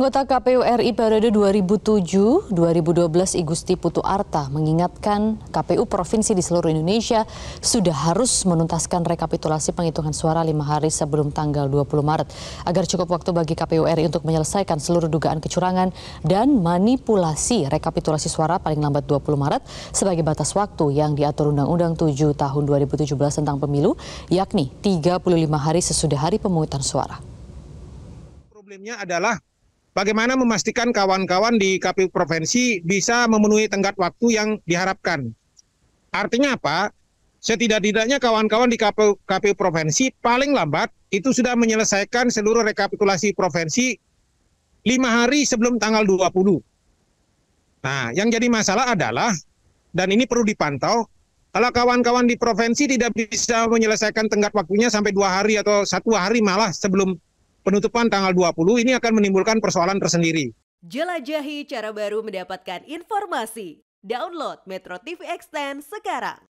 Anggota KPU RI periode 2007-2012 Igusti Putu Arta mengingatkan KPU provinsi di seluruh Indonesia sudah harus menuntaskan rekapitulasi penghitungan suara lima hari sebelum tanggal 20 Maret agar cukup waktu bagi KPU RI untuk menyelesaikan seluruh dugaan kecurangan dan manipulasi rekapitulasi suara paling lambat 20 Maret sebagai batas waktu yang diatur Undang-Undang 7 tahun 2017 tentang pemilu yakni 35 hari sesudah hari pemungutan suara. Problemnya adalah bagaimana memastikan kawan-kawan di KPU provinsi bisa memenuhi tenggat waktu yang diharapkan. Artinya apa? Setidak-tidaknya kawan-kawan di KPU, KPU provinsi paling lambat itu sudah menyelesaikan seluruh rekapitulasi provinsi lima hari sebelum tanggal 20. Nah, yang jadi masalah adalah, dan ini perlu dipantau, kalau kawan-kawan di provinsi tidak bisa menyelesaikan tenggat waktunya sampai dua hari atau satu hari malah sebelum penutupan tanggal 20 ini akan menimbulkan persoalan tersendiri. Jelajahi cara baru mendapatkan informasi. Download Metro TV Extend sekarang.